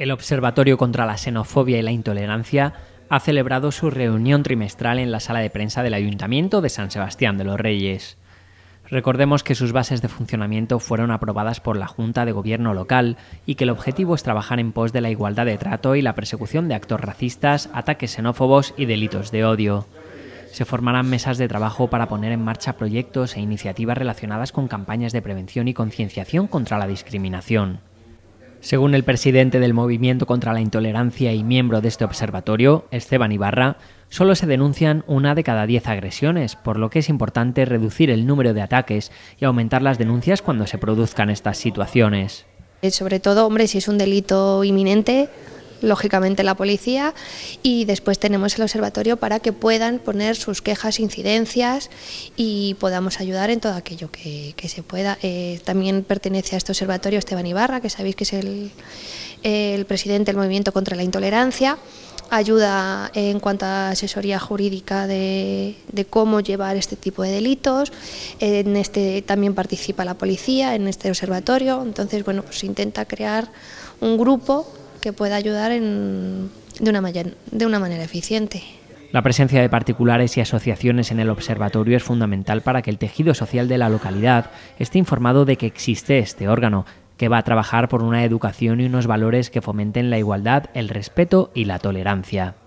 El Observatorio contra la Xenofobia y la Intolerancia ha celebrado su reunión trimestral en la sala de prensa del Ayuntamiento de San Sebastián de los Reyes. Recordemos que sus bases de funcionamiento fueron aprobadas por la Junta de Gobierno local y que el objetivo es trabajar en pos de la igualdad de trato y la persecución de actos racistas, ataques xenófobos y delitos de odio. Se formarán mesas de trabajo para poner en marcha proyectos e iniciativas relacionadas con campañas de prevención y concienciación contra la discriminación. Según el presidente del Movimiento contra la Intolerancia y miembro de este observatorio, Esteban Ibarra, solo se denuncian una de cada diez agresiones, por lo que es importante reducir el número de ataques y aumentar las denuncias cuando se produzcan estas situaciones. Eh, sobre todo, hombre, si es un delito inminente, lógicamente la policía, y después tenemos el observatorio para que puedan poner sus quejas, incidencias y podamos ayudar en todo aquello que, se pueda. Eh, también pertenece a este observatorio Esteban Ibarra, que sabéis que es el, presidente del Movimiento contra la Intolerancia ayuda en cuanto a asesoría jurídica de, cómo llevar este tipo de delitos. En este también participa la policía, en este observatorio. Entonces, bueno, pues intenta crear un grupo que pueda ayudar de una manera eficiente. La presencia de particulares y asociaciones en el observatorio es fundamental para que el tejido social de la localidad esté informado de que existe este órgano, que va a trabajar por una educación y unos valores que fomenten la igualdad, el respeto y la tolerancia.